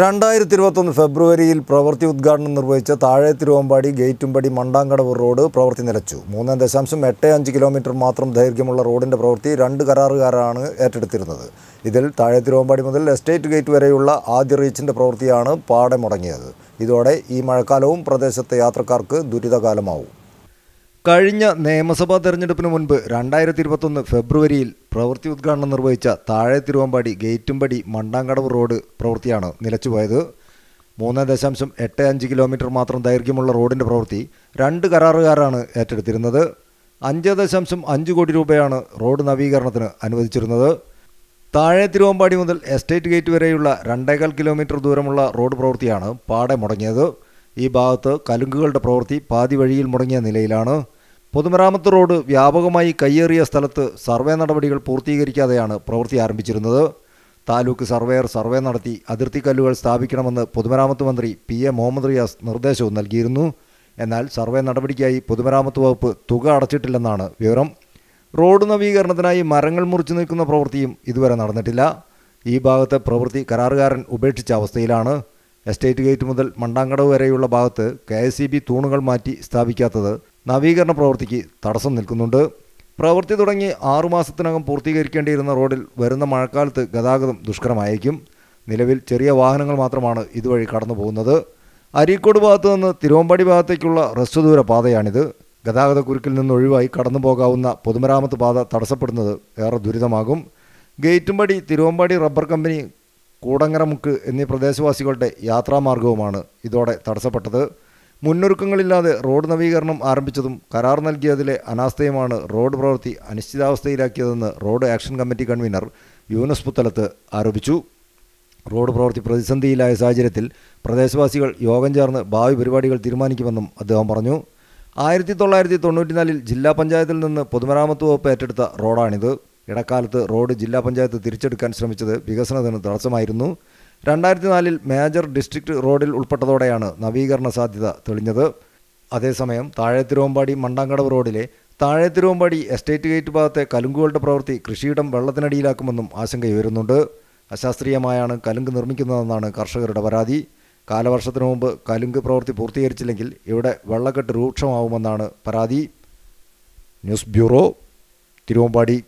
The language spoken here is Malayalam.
രണ്ടായിരത്തി ഇരുപത്തൊന്ന് ഫെബ്രുവരിയിൽ പ്രവൃത്തി ഉദ്ഘാടനം നിർവഹിച്ച താഴെ തിരുവമ്പാടി ഗേറ്റുംപടി മണ്ടാങ്കടവ് റോഡ് പ്രവൃത്തി നിലച്ചു മൂന്ന് ദശാംശം എട്ട് അഞ്ച് കിലോമീറ്റർ മാത്രം ദൈർഘ്യമുള്ള റോഡിൻ്റെ പ്രവൃത്തി രണ്ട് കരാറുകാരാണ് ഏറ്റെടുത്തിരുന്നത് ഇതിൽ താഴെ തിരുവമ്പാടി മുതൽ എസ്റ്റേറ്റ് ഗേറ്റ് വരെയുള്ള ആദ്യ റീച്ചിൻ്റെ പ്രവൃത്തിയാണ് പാടെ മുടങ്ങിയത് ഇതോടെ ഈ മഴക്കാലവും പ്രദേശത്തെ യാത്രക്കാർക്ക് ദുരിതകാലമാവും കഴിഞ്ഞ നിയമസഭാ തെരഞ്ഞെടുപ്പിന് മുൻപ് രണ്ടായിരത്തി ഇരുപത്തൊന്ന് ഫെബ്രുവരിയിൽ പ്രവൃത്തി ഉദ്ഘാടനം നിർവഹിച്ച താഴെ തിരുവമ്പാടി ഗേറ്റുംപടി മണ്ടാങ്കടവ് റോഡ് പ്രവൃത്തിയാണ് നിലച്ചുപോയത് മൂന്ന് ദശാംശം എട്ട് അഞ്ച് കിലോമീറ്റർ മാത്രം ദൈർഘ്യമുള്ള റോഡിൻ്റെ പ്രവൃത്തി രണ്ട് കരാറുകാരാണ് ഏറ്റെടുത്തിരുന്നത് അഞ്ച് ദശാംശം അഞ്ച് കോടി രൂപയാണ് റോഡ് നവീകരണത്തിന് അനുവദിച്ചിരുന്നത് താഴെ തിരുവമ്പാടി മുതൽ എസ്റ്റേറ്റ് ഗേറ്റ് വരെയുള്ള രണ്ടേകാൽ കിലോമീറ്റർ ദൂരമുള്ള റോഡ് പ്രവൃത്തിയാണ് പാടെ മുടങ്ങിയത് ഈ ഭാഗത്ത് കലുങ്കുകളുടെ പ്രവൃത്തി പാതി വഴിയിൽ മുടങ്ങിയ നിലയിലാണ് പൊതുമരാമത്ത് റോഡ് വ്യാപകമായി കയ്യേറിയ സ്ഥലത്ത് സർവേ നടപടികൾ പൂർത്തീകരിക്കാതെയാണ് പ്രവൃത്തി ആരംഭിച്ചിരുന്നത് താലൂക്ക് സർവേയർ സർവേ നടത്തി അതിർത്തി കല്ലുകൾ സ്ഥാപിക്കണമെന്ന് പൊതുമരാമത്ത് മന്ത്രി പി എ മുഹമ്മദ് റിയാസ് നിർദ്ദേശവും നൽകിയിരുന്നു എന്നാൽ സർവേ നടപടിക്കായി പൊതുമരാമത്ത് വകുപ്പ് തുക അടച്ചിട്ടില്ലെന്നാണ് വിവരം റോഡ് നവീകരണത്തിനായി മരങ്ങൾ മുറിച്ചു നിൽക്കുന്ന പ്രവൃത്തിയും ഇതുവരെ നടന്നിട്ടില്ല ഈ ഭാഗത്തെ പ്രവൃത്തി കരാറുകാരൻ ഉപേക്ഷിച്ച അവസ്ഥയിലാണ് എസ്റ്റേറ്റ് ഗേറ്റ് മുതൽ മണ്ടാങ്കടവ് വരെയുള്ള ഭാഗത്ത് കെ തൂണുകൾ മാറ്റി സ്ഥാപിക്കാത്തത് നവീകരണ പ്രവൃത്തിക്ക് തടസ്സം നിൽക്കുന്നുണ്ട് പ്രവൃത്തി തുടങ്ങി ആറുമാസത്തിനകം പൂർത്തീകരിക്കേണ്ടിയിരുന്ന റോഡിൽ വരുന്ന മഴക്കാലത്ത് ഗതാഗതം ദുഷ്കരമായിരിക്കും നിലവിൽ ചെറിയ വാഹനങ്ങൾ മാത്രമാണ് ഇതുവഴി കടന്നു പോകുന്നത് അരീക്കോട് ഭാഗത്തു നിന്ന് തിരുവമ്പാടി ഭാഗത്തേക്കുള്ള ഹ്രസ്വദൂര പാതയാണിത് കുരുക്കിൽ നിന്ന് ഒഴിവായി കടന്നു പോകാവുന്ന പൊതുമരാമത്ത് പാത തടസ്സപ്പെടുന്നത് ഏറെ ദുരിതമാകും ഗേറ്റുംപടി തിരുവമ്പാടി റബ്ബർ കമ്പനി കൂടങ്ങരമുക്ക് എന്നീ പ്രദേശവാസികളുടെ യാത്രാമാർഗവുമാണ് ഇതോടെ തടസ്സപ്പെട്ടത് മുന്നൊരുക്കങ്ങളില്ലാതെ റോഡ് നവീകരണം ആരംഭിച്ചതും കരാർ നൽകിയതിലെ അനാസ്ഥയുമാണ് റോഡ് പ്രവൃത്തി അനിശ്ചിതാവസ്ഥയിലാക്കിയതെന്ന് road action committee convener Yunus Puthalath ആരോപിച്ചു റോഡ് പ്രവൃത്തി പ്രതിസന്ധിയിലായ സാഹചര്യത്തിൽ പ്രദേശവാസികൾ യോഗം ചേർന്ന് ഭാവി പരിപാടികൾ തീരുമാനിക്കുമെന്നും അദ്ദേഹം പറഞ്ഞു ആയിരത്തി തൊള്ളായിരത്തി തൊണ്ണൂറ്റിനാലിൽ ജില്ലാ പഞ്ചായത്തിൽ നിന്ന് പൊതുമരാമത്ത് വകുപ്പ് ഏറ്റെടുത്ത റോഡാണിത് ഇടക്കാലത്ത് റോഡ് ജില്ലാ പഞ്ചായത്ത് തിരിച്ചെടുക്കാൻ ശ്രമിച്ചത് വികസനത്തിന് തടസ്സമായിരുന്നു രണ്ടായിരത്തി നാലിൽ മേജർ ഡിസ്ട്രിക്ട് റോഡിൽ ഉൾപ്പെട്ടതോടെയാണ് നവീകരണ സാധ്യത തെളിഞ്ഞത് അതേസമയം താഴെത്തിരുവമ്പാടി മണ്ടാങ്കടവ് റോഡിലെ താഴെത്തിരുവമ്പാടി എസ്റ്റേറ്റ് ഗേറ്റ് ഭാഗത്തെ കലുങ്കുകളുടെ പ്രവൃത്തി കൃഷിയിടം വെള്ളത്തിനടിയിലാക്കുമെന്നും ആശങ്കയുയരുന്നുണ്ട് അശാസ്ത്രീയമായാണ് കലുങ്ക് നിർമ്മിക്കുന്നതെന്നാണ് കർഷകരുടെ പരാതി കാലവർഷത്തിനു മുമ്പ് കലുങ്ക് പ്രവൃത്തി പൂർത്തീകരിച്ചില്ലെങ്കിൽ ഇവിടെ വെള്ളക്കെട്ട് രൂക്ഷമാവുമെന്നാണ് പരാതി ന്യൂസ് ബ്യൂറോ തിരുവമ്പാടി